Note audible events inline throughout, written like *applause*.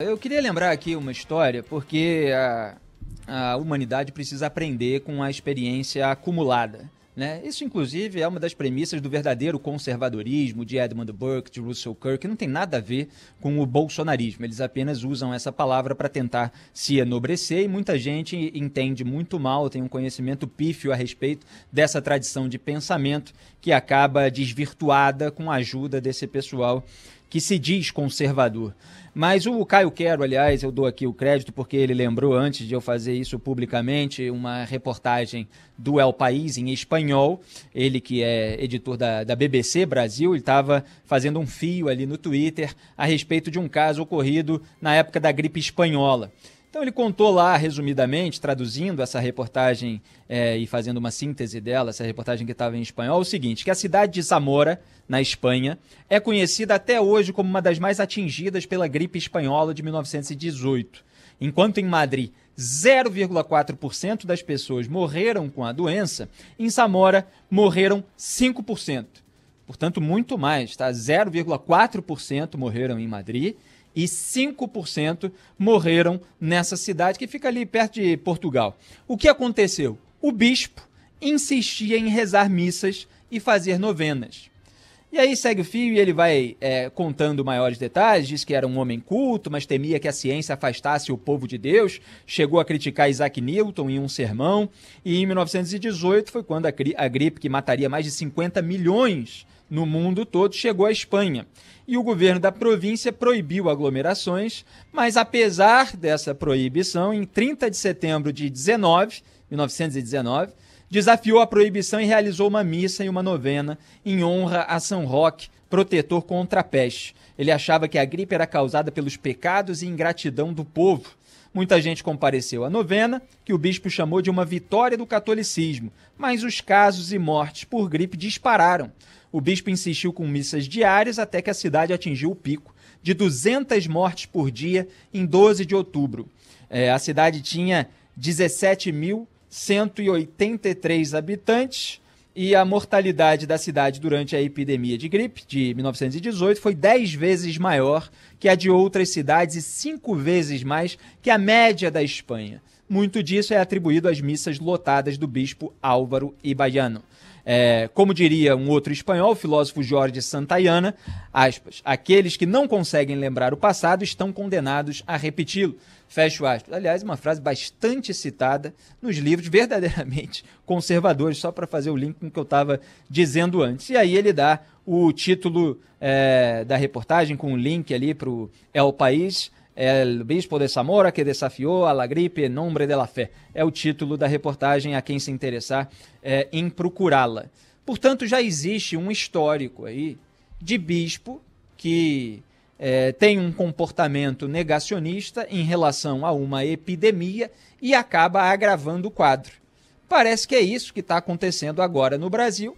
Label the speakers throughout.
Speaker 1: Eu queria lembrar aqui uma história, porque a, a humanidade precisa aprender com a experiência acumulada. Né? Isso, inclusive, é uma das premissas do verdadeiro conservadorismo de Edmund Burke, de Russell Kirk, que não tem nada a ver com o bolsonarismo. Eles apenas usam essa palavra para tentar se enobrecer e muita gente entende muito mal, tem um conhecimento pífio a respeito dessa tradição de pensamento que acaba desvirtuada com a ajuda desse pessoal que se diz conservador. Mas o Caio Quero, aliás, eu dou aqui o crédito porque ele lembrou antes de eu fazer isso publicamente, uma reportagem do El País em espanhol. Ele que é editor da, da BBC Brasil, ele estava fazendo um fio ali no Twitter a respeito de um caso ocorrido na época da gripe espanhola. Então ele contou lá, resumidamente, traduzindo essa reportagem é, e fazendo uma síntese dela, essa reportagem que estava em espanhol, o seguinte: que a cidade de Zamora, na Espanha, é conhecida até hoje como uma das mais atingidas pela gripe espanhola de 1918. Enquanto em Madrid 0,4% das pessoas morreram com a doença, em Zamora morreram 5%. Portanto, muito mais, tá? 0,4% morreram em Madrid e 5% morreram nessa cidade que fica ali perto de Portugal. O que aconteceu? O bispo insistia em rezar missas e fazer novenas. E aí segue o fio e ele vai é, contando maiores detalhes. Diz que era um homem culto, mas temia que a ciência afastasse o povo de Deus. Chegou a criticar Isaac Newton em um sermão. E em 1918 foi quando a, a gripe que mataria mais de 50 milhões no mundo todo chegou à Espanha. E o governo da província proibiu aglomerações, mas apesar dessa proibição, em 30 de setembro de 19, 1919, desafiou a proibição e realizou uma missa e uma novena em honra a São Roque, protetor contra a peste. Ele achava que a gripe era causada pelos pecados e ingratidão do povo. Muita gente compareceu à novena, que o bispo chamou de uma vitória do catolicismo, mas os casos e mortes por gripe dispararam. O bispo insistiu com missas diárias até que a cidade atingiu o pico de 200 mortes por dia em 12 de outubro. É, a cidade tinha 17.183 habitantes e a mortalidade da cidade durante a epidemia de gripe de 1918 foi 10 vezes maior que a de outras cidades e 5 vezes mais que a média da Espanha. Muito disso é atribuído às missas lotadas do bispo Álvaro Ibaiano. É, como diria um outro espanhol, o filósofo Jorge Santayana, aspas, aqueles que não conseguem lembrar o passado estão condenados a repeti-lo. Fecho aspas. Aliás, uma frase bastante citada nos livros verdadeiramente *laughs* conservadores, só para fazer o link com o que eu estava dizendo antes. E aí ele dá o título é, da reportagem com o um link ali para o El País, o é, Bispo de Zamora que desafiou a la gripe em nome da la fé. É o título da reportagem a quem se interessar é, em procurá-la. Portanto, já existe um histórico aí de bispo que é, tem um comportamento negacionista em relação a uma epidemia e acaba agravando o quadro. Parece que é isso que está acontecendo agora no Brasil,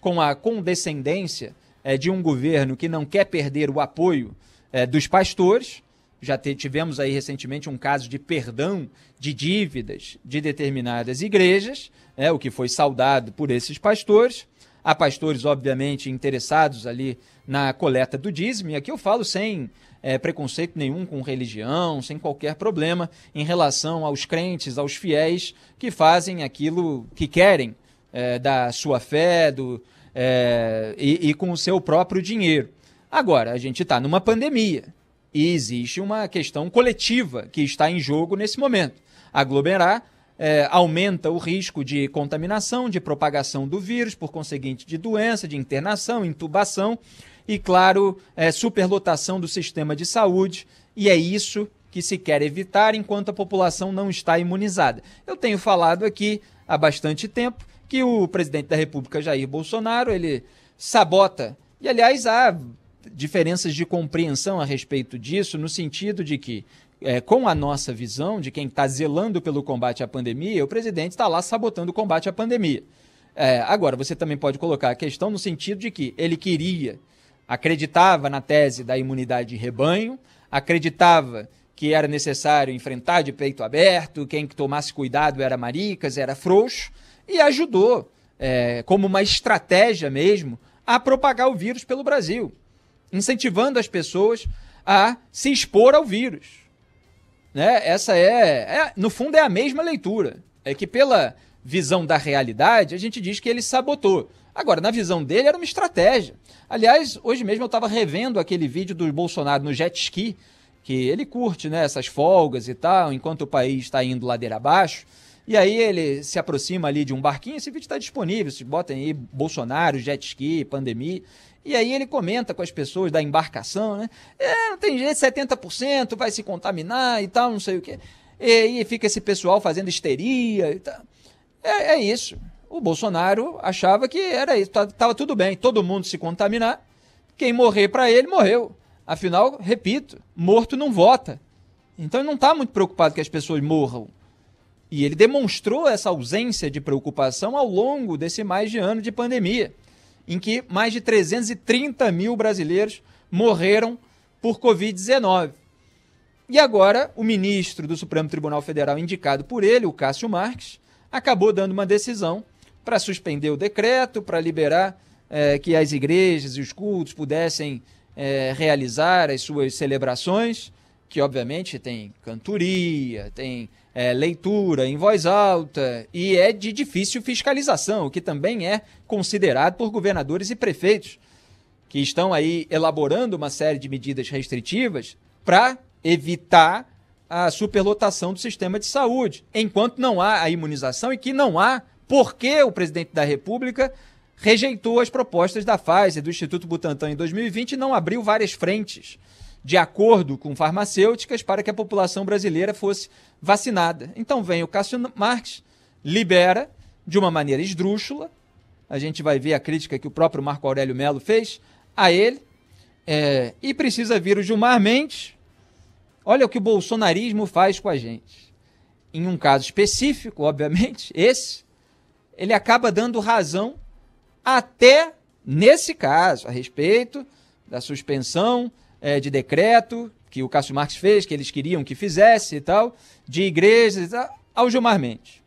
Speaker 1: com a condescendência é, de um governo que não quer perder o apoio é, dos pastores já tivemos aí recentemente um caso de perdão de dívidas de determinadas igrejas, é o que foi saudado por esses pastores. Há pastores, obviamente, interessados ali na coleta do dízimo, e aqui eu falo sem é, preconceito nenhum com religião, sem qualquer problema em relação aos crentes, aos fiéis que fazem aquilo que querem é, da sua fé do, é, e, e com o seu próprio dinheiro. Agora, a gente está numa pandemia e existe uma questão coletiva que está em jogo nesse momento. Aglomerar é, aumenta o risco de contaminação, de propagação do vírus, por conseguinte, de doença, de internação, intubação e, claro, é, superlotação do sistema de saúde. E é isso que se quer evitar enquanto a população não está imunizada. Eu tenho falado aqui há bastante tempo que o presidente da República, Jair Bolsonaro, ele sabota. E, aliás, há diferenças de compreensão a respeito disso, no sentido de que, é, com a nossa visão de quem está zelando pelo combate à pandemia, o presidente está lá sabotando o combate à pandemia. É, agora, você também pode colocar a questão no sentido de que ele queria, acreditava na tese da imunidade de rebanho, acreditava que era necessário enfrentar de peito aberto, quem que tomasse cuidado era maricas, era frouxo, e ajudou, é, como uma estratégia mesmo, a propagar o vírus pelo Brasil incentivando as pessoas a se expor ao vírus. Né? Essa é, é, no fundo, é a mesma leitura. É que pela visão da realidade, a gente diz que ele sabotou. Agora, na visão dele, era uma estratégia. Aliás, hoje mesmo eu estava revendo aquele vídeo do Bolsonaro no jet ski, que ele curte né, essas folgas e tal, enquanto o país está indo ladeira abaixo. E aí ele se aproxima ali de um barquinho, esse vídeo está disponível, se botem aí Bolsonaro, jet ski, pandemia. E aí ele comenta com as pessoas da embarcação, né? É, não tem jeito, 70% vai se contaminar e tal, não sei o quê. E aí fica esse pessoal fazendo histeria e tal. É, é isso. O Bolsonaro achava que era isso, estava tá, tudo bem, todo mundo se contaminar, quem morrer para ele morreu. Afinal, repito, morto não vota. Então ele não está muito preocupado que as pessoas morram. E ele demonstrou essa ausência de preocupação ao longo desse mais de ano de pandemia, em que mais de 330 mil brasileiros morreram por Covid-19. E agora, o ministro do Supremo Tribunal Federal, indicado por ele, o Cássio Marques, acabou dando uma decisão para suspender o decreto, para liberar é, que as igrejas e os cultos pudessem é, realizar as suas celebrações que obviamente tem cantoria, tem é, leitura em voz alta e é de difícil fiscalização, o que também é considerado por governadores e prefeitos que estão aí elaborando uma série de medidas restritivas para evitar a superlotação do sistema de saúde, enquanto não há a imunização e que não há porque o presidente da República rejeitou as propostas da Pfizer e do Instituto Butantan em 2020 e não abriu várias frentes de acordo com farmacêuticas para que a população brasileira fosse vacinada. Então vem o Cássio Marx, libera de uma maneira esdrúxula, a gente vai ver a crítica que o próprio Marco Aurélio Melo fez a ele, é, e precisa vir o Gilmar Mendes. Olha o que o bolsonarismo faz com a gente. Em um caso específico, obviamente, esse, ele acaba dando razão até nesse caso, a respeito da suspensão é, de decreto que o Cássio Marques fez, que eles queriam que fizesse e tal, de igrejas e tal, ao Gilmar Mendes,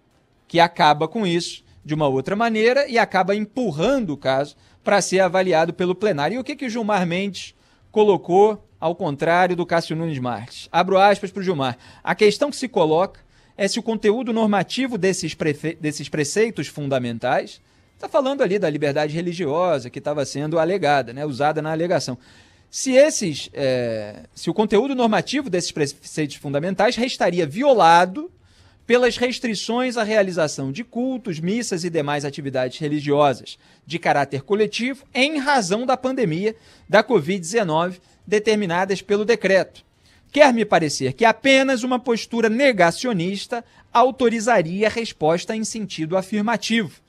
Speaker 1: que acaba com isso de uma outra maneira e acaba empurrando o caso para ser avaliado pelo plenário. E o que, que o Gilmar Mendes colocou ao contrário do Cássio Nunes Marques? Abro aspas para o Gilmar. A questão que se coloca é se o conteúdo normativo desses, prefe... desses preceitos fundamentais, está falando ali da liberdade religiosa que estava sendo alegada, né, usada na alegação, se esses, é, se o conteúdo normativo desses preceitos fundamentais restaria violado pelas restrições à realização de cultos, missas e demais atividades religiosas de caráter coletivo em razão da pandemia da Covid-19 determinadas pelo decreto. Quer me parecer que apenas uma postura negacionista autorizaria a resposta em sentido afirmativo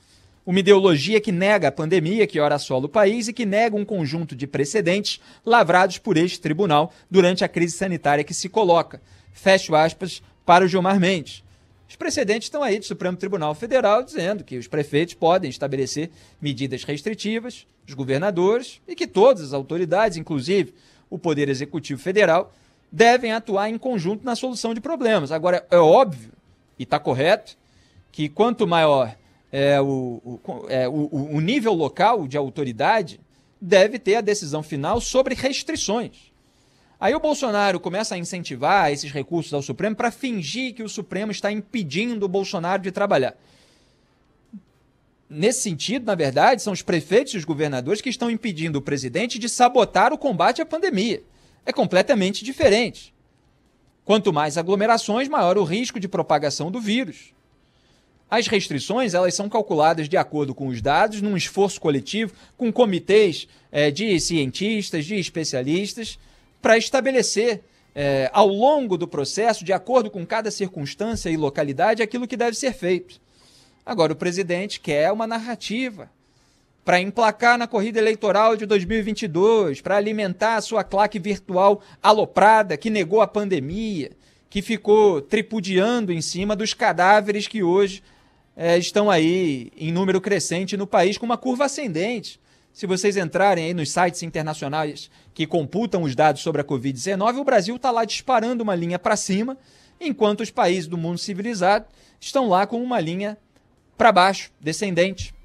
Speaker 1: uma ideologia que nega a pandemia que ora assola o país e que nega um conjunto de precedentes lavrados por este tribunal durante a crise sanitária que se coloca. Fecho aspas para o Gilmar Mendes. Os precedentes estão aí do Supremo Tribunal Federal dizendo que os prefeitos podem estabelecer medidas restritivas, os governadores e que todas as autoridades, inclusive o Poder Executivo Federal, devem atuar em conjunto na solução de problemas. Agora, é óbvio e está correto que quanto maior é, o, o, é, o, o nível local de autoridade deve ter a decisão final sobre restrições. Aí o Bolsonaro começa a incentivar esses recursos ao Supremo para fingir que o Supremo está impedindo o Bolsonaro de trabalhar. Nesse sentido, na verdade, são os prefeitos e os governadores que estão impedindo o presidente de sabotar o combate à pandemia. É completamente diferente. Quanto mais aglomerações, maior o risco de propagação do vírus. As restrições elas são calculadas de acordo com os dados, num esforço coletivo, com comitês é, de cientistas, de especialistas, para estabelecer é, ao longo do processo, de acordo com cada circunstância e localidade, aquilo que deve ser feito. Agora, o presidente quer uma narrativa para emplacar na corrida eleitoral de 2022, para alimentar a sua claque virtual aloprada que negou a pandemia, que ficou tripudiando em cima dos cadáveres que hoje é, estão aí em número crescente no país, com uma curva ascendente. Se vocês entrarem aí nos sites internacionais que computam os dados sobre a Covid-19, o Brasil está lá disparando uma linha para cima, enquanto os países do mundo civilizado estão lá com uma linha para baixo, descendente.